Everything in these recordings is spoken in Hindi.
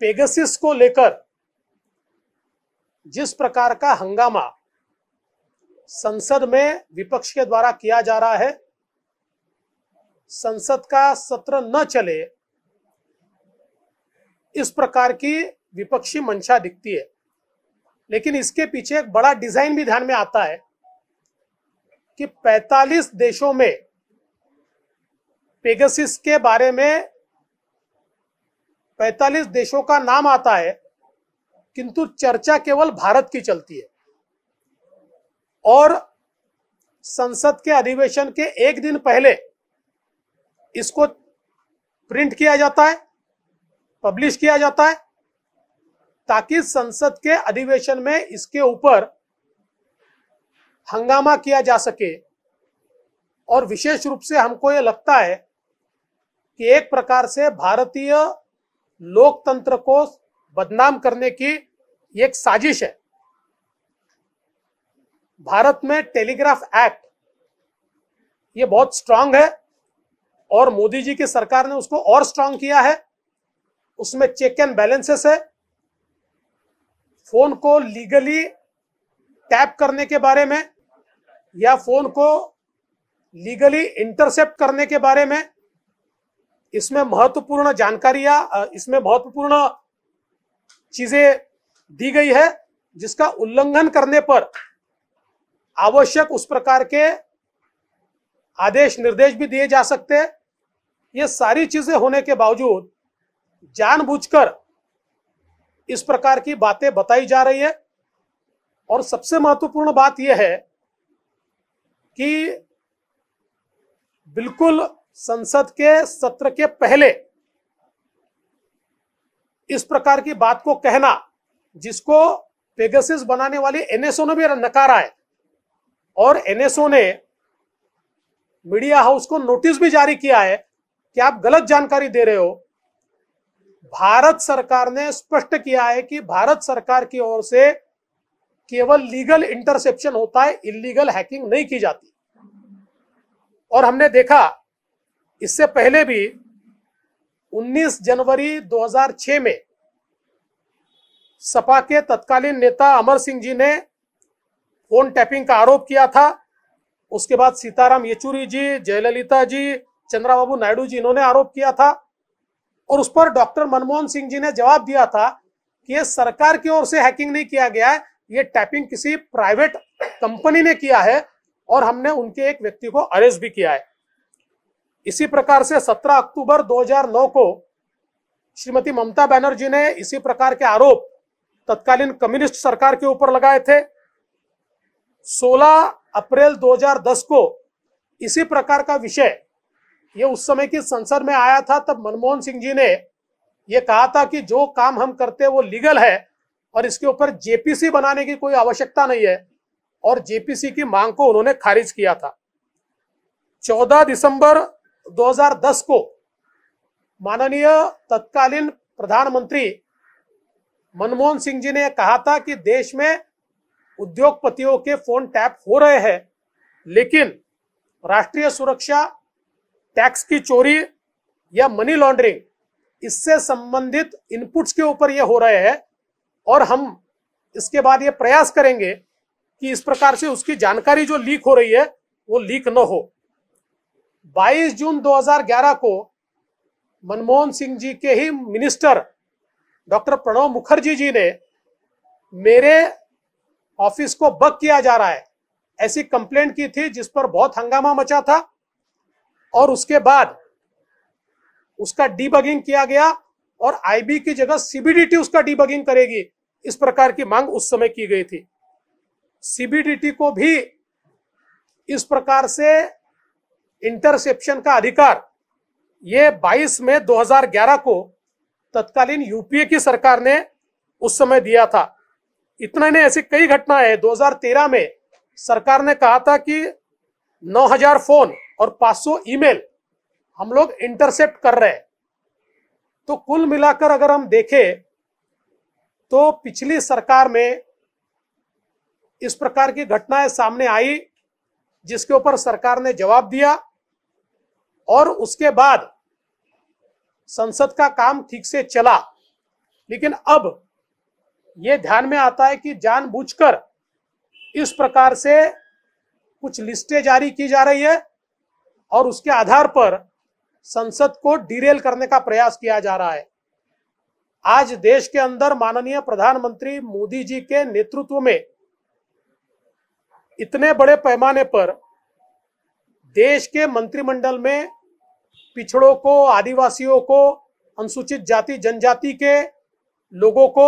पेगसिस को लेकर जिस प्रकार का हंगामा संसद में विपक्ष के द्वारा किया जा रहा है संसद का सत्र न चले इस प्रकार की विपक्षी मंशा दिखती है लेकिन इसके पीछे एक बड़ा डिजाइन भी ध्यान में आता है कि 45 देशों में पेगसिस के बारे में पैतालीस देशों का नाम आता है किंतु चर्चा केवल भारत की चलती है और संसद के अधिवेशन के एक दिन पहले इसको प्रिंट किया जाता है पब्लिश किया जाता है ताकि संसद के अधिवेशन में इसके ऊपर हंगामा किया जा सके और विशेष रूप से हमको यह लगता है कि एक प्रकार से भारतीय लोकतंत्र को बदनाम करने की एक साजिश है भारत में टेलीग्राफ एक्ट ये बहुत स्ट्रांग है और मोदी जी की सरकार ने उसको और स्ट्रांग किया है उसमें चेक एंड बैलेंसेस है फोन को लीगली टैप करने के बारे में या फोन को लीगली इंटरसेप्ट करने के बारे में इसमें महत्वपूर्ण जानकारियां इसमें महत्वपूर्ण चीजें दी गई है जिसका उल्लंघन करने पर आवश्यक उस प्रकार के आदेश निर्देश भी दिए जा सकते हैं ये सारी चीजें होने के बावजूद जानबूझकर इस प्रकार की बातें बताई जा रही है और सबसे महत्वपूर्ण बात यह है कि बिल्कुल संसद के सत्र के पहले इस प्रकार की बात को कहना जिसको पेगसिस बनाने वाली एनएसओ ने भी नकारा है और एनएसओ ने मीडिया हाउस को नोटिस भी जारी किया है कि आप गलत जानकारी दे रहे हो भारत सरकार ने स्पष्ट किया है कि भारत सरकार की ओर से केवल लीगल इंटरसेप्शन होता है इलीगल हैकिंग नहीं की जाती और हमने देखा इससे पहले भी 19 जनवरी 2006 में सपा के तत्कालीन नेता अमर सिंह जी ने फोन टैपिंग का आरोप किया था उसके बाद सीताराम येचुरी जी जयललिता जी चंद्राबाबू नायडू जी इन्होंने आरोप किया था और उस पर डॉक्टर मनमोहन सिंह जी ने जवाब दिया था कि ये सरकार की ओर से हैकिंग नहीं किया गया है ये टैपिंग किसी प्राइवेट कंपनी ने किया है और हमने उनके एक व्यक्ति को अरेस्ट भी किया है इसी प्रकार से 17 अक्टूबर 2009 को श्रीमती ममता बनर्जी ने इसी प्रकार के आरोप तत्कालीन कम्युनिस्ट सरकार के ऊपर लगाए थे 16 अप्रैल 2010 को इसी प्रकार का विषय ये उस समय की संसद में आया था तब मनमोहन सिंह जी ने ये कहा था कि जो काम हम करते हैं वो लीगल है और इसके ऊपर जेपीसी बनाने की कोई आवश्यकता नहीं है और जेपीसी की मांग को उन्होंने खारिज किया था 14 दिसंबर 2010 को माननीय तत्कालीन प्रधानमंत्री मनमोहन सिंह जी ने कहा था कि देश में उद्योगपतियों के फोन टैप हो रहे हैं लेकिन राष्ट्रीय सुरक्षा टैक्स की चोरी या मनी लॉन्ड्रिंग इससे संबंधित इनपुट्स के ऊपर ये हो रहे हैं और हम इसके बाद ये प्रयास करेंगे कि इस प्रकार से उसकी जानकारी जो लीक हो रही है वो लीक न हो 22 जून 2011 को मनमोहन सिंह जी के ही मिनिस्टर डॉक्टर प्रणब मुखर्जी जी ने मेरे ऑफिस को बक किया जा रहा है ऐसी कंप्लेंट की थी जिस पर बहुत हंगामा मचा था और उसके बाद उसका डीबगिंग किया गया और आईबी की जगह सीबीडीटी उसका डीबगिंग करेगी इस प्रकार की मांग उस समय की गई थी सीबीडीटी को भी इस प्रकार से इंटरसेप्शन का अधिकार ये 22 मई 2011 को तत्कालीन यूपीए की सरकार ने उस समय दिया था इतने ने ऐसी कई घटनाएं हैं 2013 में सरकार ने कहा था कि 9000 फोन और 500 ईमेल हम लोग इंटरसेप्ट कर रहे हैं तो कुल मिलाकर अगर हम देखें तो पिछली सरकार में इस प्रकार की घटनाएं सामने आई जिसके ऊपर सरकार ने जवाब दिया और उसके बाद संसद का काम ठीक से चला लेकिन अब यह ध्यान में आता है कि जानबूझकर इस प्रकार से कुछ लिस्टें जारी की जा रही है और उसके आधार पर संसद को डिरेल करने का प्रयास किया जा रहा है आज देश के अंदर माननीय प्रधानमंत्री मोदी जी के नेतृत्व में इतने बड़े पैमाने पर देश के मंत्रिमंडल में पिछड़ों को आदिवासियों को अनुसूचित जाति जनजाति के लोगों को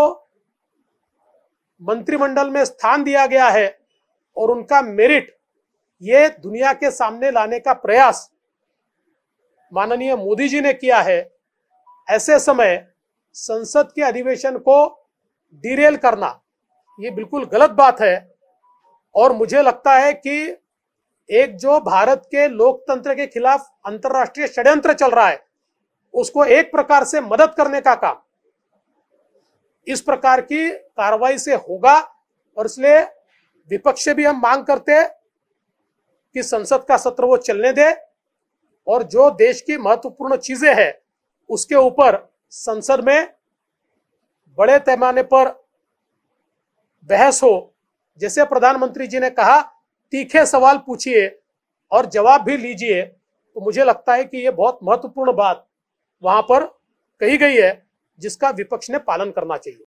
मंत्रिमंडल में स्थान दिया गया है और उनका मेरिट ये दुनिया के सामने लाने का प्रयास माननीय मोदी जी ने किया है ऐसे समय संसद के अधिवेशन को डिरेल करना ये बिल्कुल गलत बात है और मुझे लगता है कि एक जो भारत के लोकतंत्र के खिलाफ अंतर्राष्ट्रीय षड्यंत्र चल रहा है उसको एक प्रकार से मदद करने का काम इस प्रकार की कार्रवाई से होगा और इसलिए विपक्ष से भी हम मांग करते हैं कि संसद का सत्र वो चलने दे और जो देश की महत्वपूर्ण चीजें हैं उसके ऊपर संसद में बड़े पैमाने पर बहस हो जैसे प्रधानमंत्री जी ने कहा तीखे सवाल पूछिए और जवाब भी लीजिए तो मुझे लगता है कि ये बहुत महत्वपूर्ण बात वहां पर कही गई है जिसका विपक्ष ने पालन करना चाहिए